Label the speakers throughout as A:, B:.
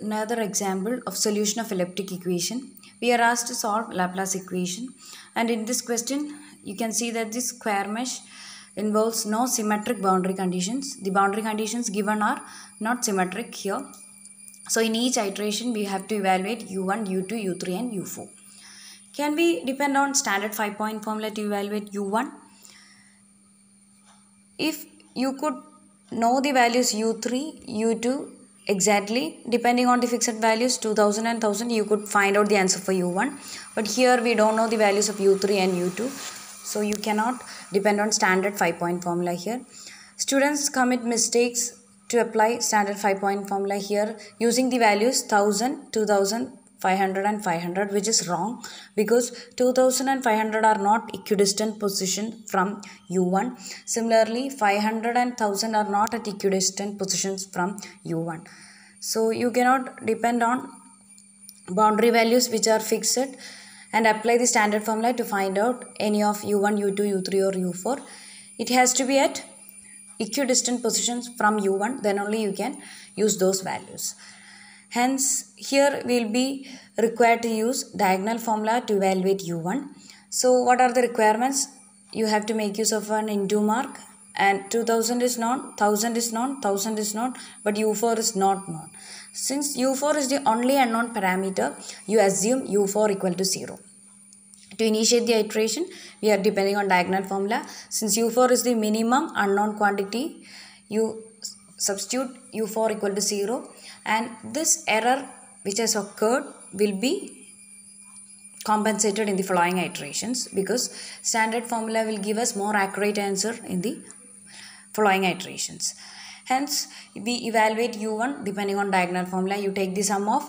A: Another example of solution of elliptic equation. We are asked to solve Laplace equation and in this question you can see that this square mesh involves no symmetric boundary conditions. The boundary conditions given are not symmetric here. So in each iteration we have to evaluate u1, u2, u3 and u4. Can we depend on standard 5 point formula to evaluate u1? If you could know the values u3, u2, exactly depending on the fixed values 2000 and 1000 you could find out the answer for u1 but here we don't know the values of u3 and u2 so you cannot depend on standard 5 point formula here students commit mistakes to apply standard 5 point formula here using the values 1000 2000 500 and 500 which is wrong because 2000 and 500 are not equidistant position from u1 similarly 500 and 1000 are not at equidistant positions from u1 so you cannot depend on boundary values which are fixed and apply the standard formula to find out any of u1 u2 u3 or u4 it has to be at equidistant positions from u1 then only you can use those values Hence, here we will be required to use diagonal formula to evaluate U1. So, what are the requirements? You have to make use of an into mark and 2000 is not, 1000 is not, 1000 is not, but U4 is not known. Since U4 is the only unknown parameter, you assume U4 equal to 0. To initiate the iteration, we are depending on diagonal formula. Since U4 is the minimum unknown quantity, you substitute u4 equal to 0 and this error which has occurred will be compensated in the following iterations because standard formula will give us more accurate answer in the following iterations. Hence, we evaluate u1 depending on diagonal formula. You take the sum of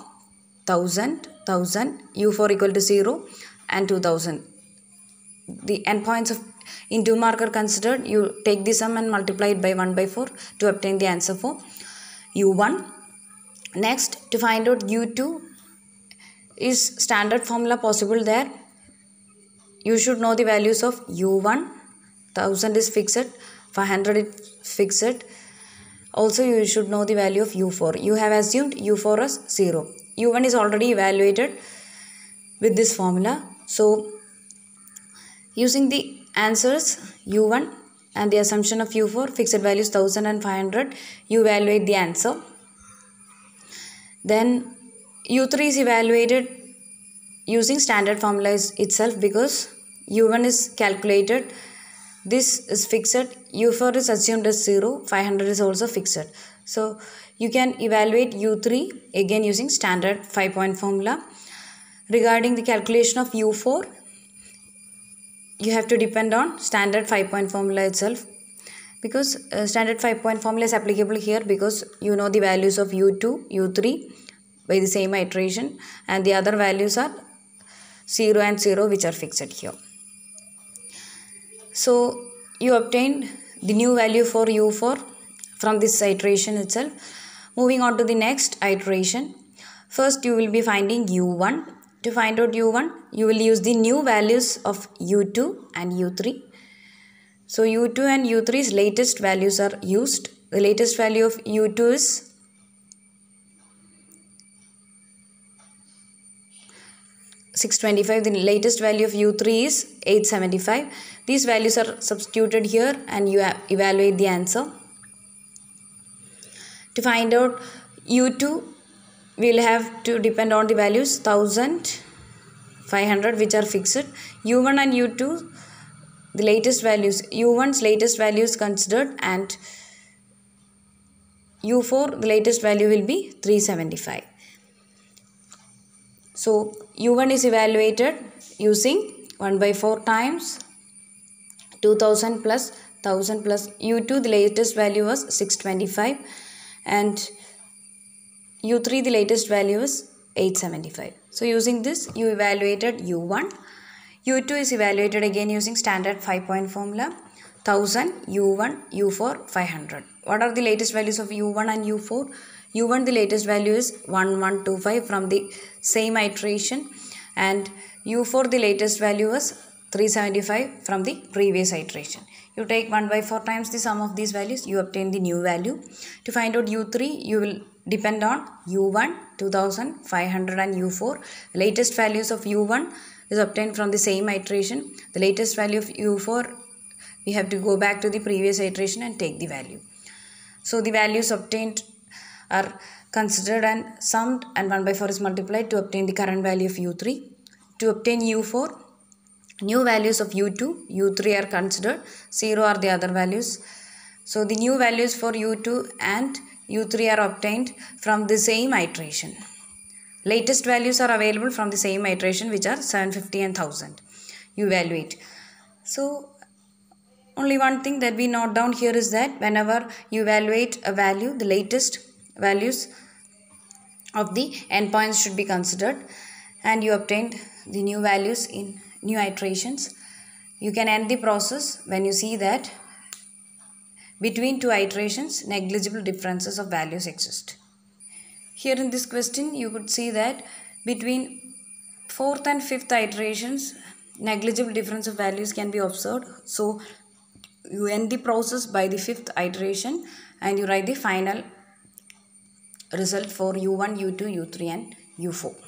A: 1000, 1000, u4 equal to 0 and 2000 the endpoints of in dual marker considered you take the sum and multiply it by 1 by 4 to obtain the answer for u1 next to find out u2 is standard formula possible there you should know the values of u1 1000 is fixed 500 is fixed also you should know the value of u4 you have assumed u4 as 0 u1 is already evaluated with this formula so Using the answers U1 and the assumption of U4, fixed values 1000 500, you evaluate the answer. Then U3 is evaluated using standard formula itself because U1 is calculated. This is fixed. U4 is assumed as 0. 500 is also fixed. So you can evaluate U3 again using standard 5 point formula. Regarding the calculation of U4, you have to depend on standard 5 point formula itself because uh, standard 5 point formula is applicable here because you know the values of u2 u3 by the same iteration and the other values are 0 and 0 which are fixed here so you obtain the new value for u4 from this iteration itself moving on to the next iteration first you will be finding u1 to find out u1, you will use the new values of u2 and u3. So u2 and u3's latest values are used. The latest value of u2 is Six twenty-five. The latest value of U three is eight seventy-five. These values are substituted here, and you evaluate the answer. To find out U two we will have to depend on the values 1500 which are fixed u1 and u2 the latest values u1's latest value is considered and u4 the latest value will be 375 so u1 is evaluated using 1 by 4 times 2000 plus 1000 plus u2 the latest value was 625 and u3 the latest value is 875. So using this you evaluated u1. u2 is evaluated again using standard 5 point formula 1000 u1 u4 500. What are the latest values of u1 and u4? u1 the latest value is 1125 from the same iteration and u4 the latest value was 375 from the previous iteration you take 1 by 4 times the sum of these values you obtain the new value to find out u3 you will depend on u1 2500 and u4 the latest values of u1 is obtained from the same iteration the latest value of u4 we have to go back to the previous iteration and take the value so the values obtained are considered and summed and 1 by 4 is multiplied to obtain the current value of u3 to obtain u4 new values of u2 u3 are considered 0 are the other values so the new values for u2 and u3 are obtained from the same iteration latest values are available from the same iteration which are 750 and 1000 you evaluate so only one thing that we note down here is that whenever you evaluate a value the latest values of the endpoints should be considered and you obtained the new values in new iterations. You can end the process when you see that between two iterations negligible differences of values exist. Here in this question you could see that between fourth and fifth iterations negligible difference of values can be observed. So you end the process by the fifth iteration and you write the final result for u1, u2, u3 and u4.